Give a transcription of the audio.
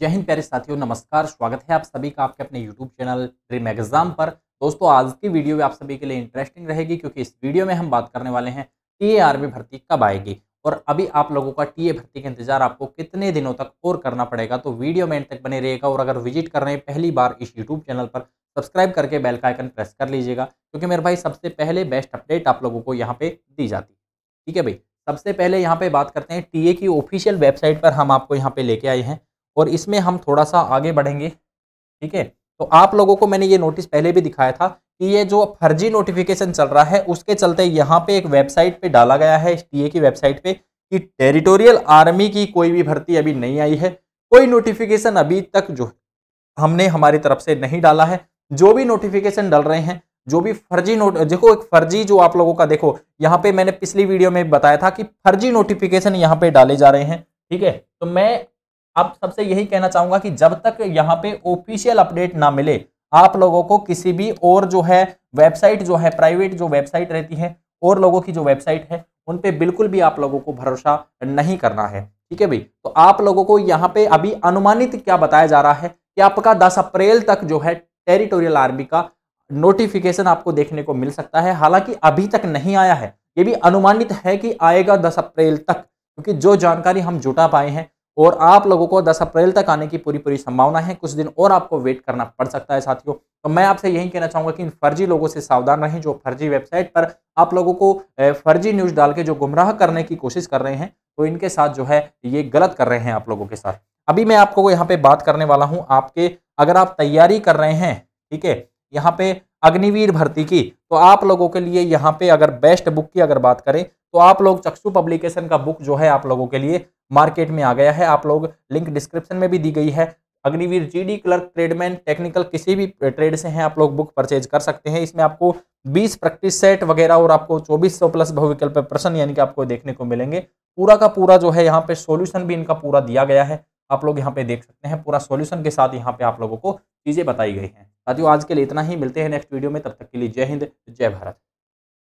जय हिंद प्यारे साथियों नमस्कार स्वागत है आप सभी का आपके अपने यूट्यूब चैनल ड्रीम एग्जाम पर दोस्तों आज की वीडियो भी आप सभी के लिए इंटरेस्टिंग रहेगी क्योंकि इस वीडियो में हम बात करने वाले हैं टी आर्मी भर्ती कब आएगी और अभी आप लोगों का ए भर्ती का इंतजार आपको कितने दिनों तक और करना पड़ेगा तो वीडियो में तक बने रहेगा और अगर विजिट कर रहे हैं पहली बार इस यूट्यूब चैनल पर सब्सक्राइब करके बेल का आइकन प्रेस कर लीजिएगा क्योंकि मेरे भाई सबसे पहले बेस्ट अपडेट आप लोगों को यहाँ पे दी जाती है ठीक है भाई सबसे पहले यहाँ पे बात करते हैं टीए की ऑफिशियल वेबसाइट पर हम आपको यहाँ पे लेके आए हैं और इसमें हम थोड़ा सा आगे बढ़ेंगे ठीक है तो आप लोगों को मैंने ये नोटिस पहले भी दिखाया था कि ये जो फर्जी नोटिफिकेशन चल रहा है उसके चलते यहाँ पे एक वेबसाइट पे डाला गया है एस की वेबसाइट पे कि टेरिटोरियल आर्मी की कोई भी भर्ती अभी नहीं आई है कोई नोटिफिकेशन अभी तक जो हमने हमारी तरफ से नहीं डाला है जो भी नोटिफिकेशन डाल रहे हैं जो भी फर्जी नोट देखो एक फर्जी जो आप लोगों का देखो यहाँ पे मैंने पिछली वीडियो में बताया था कि फर्जी नोटिफिकेशन यहाँ पे डाले जा रहे हैं ठीक है तो मैं आप सबसे यही कहना चाहूंगा कि जब तक यहाँ पे ऑफिशियल अपडेट ना मिले आप लोगों को किसी भी और जो है वेबसाइट जो है प्राइवेट जो वेबसाइट रहती है और लोगों की जो वेबसाइट है उन पे बिल्कुल भी आप लोगों को भरोसा नहीं करना है ठीक है भाई तो आप लोगों को यहाँ पे अभी अनुमानित क्या बताया जा रहा है कि आपका 10 अप्रैल तक जो है टेरिटोरियल आर्मी का नोटिफिकेशन आपको देखने को मिल सकता है हालांकि अभी तक नहीं आया है ये भी अनुमानित है कि आएगा दस अप्रैल तक क्योंकि जो जानकारी हम जुटा पाए हैं और आप लोगों को 10 अप्रैल तक आने की पूरी पूरी संभावना है कुछ दिन और आपको वेट करना पड़ सकता है साथियों तो मैं आपसे यही कहना चाहूँगा कि इन फर्जी लोगों से सावधान रहें जो फर्जी वेबसाइट पर आप लोगों को फर्जी न्यूज़ डाल के जो गुमराह करने की कोशिश कर रहे हैं तो इनके साथ जो है ये गलत कर रहे हैं आप लोगों के साथ अभी मैं आपको यहाँ पे बात करने वाला हूँ आपके अगर आप तैयारी कर रहे हैं ठीक है यहाँ पे अग्निवीर भर्ती की तो आप लोगों के लिए यहाँ पे अगर बेस्ट बुक की अगर बात करें तो आप लोग चक्षु पब्लिकेशन का बुक जो है आप लोगों के लिए मार्केट में आ गया है आप लोग लिंक डिस्क्रिप्शन में भी दी गई है Agniveer GD clerk tradesman technical किसी भी ट्रेड से हैं आप लोग बुक परचेज कर सकते हैं इसमें आपको 20 प्रैक्टिस सेट वगैरह और आपको 2400 प्लस बहुविकल्प प्रश्न यानी कि आपको देखने को मिलेंगे पूरा का पूरा जो है यहाँ पे सॉल्यूशन भी इनका पूरा दिया गया है आप लोग यहाँ पे देख सकते हैं पूरा सोल्यूशन के साथ यहाँ पे आप लोगों को चीज़ें बताई गई हैं साथियों आज के लिए इतना ही मिलते हैं नेक्स्ट वीडियो में तब तक के लिए जय हिंद जय भारत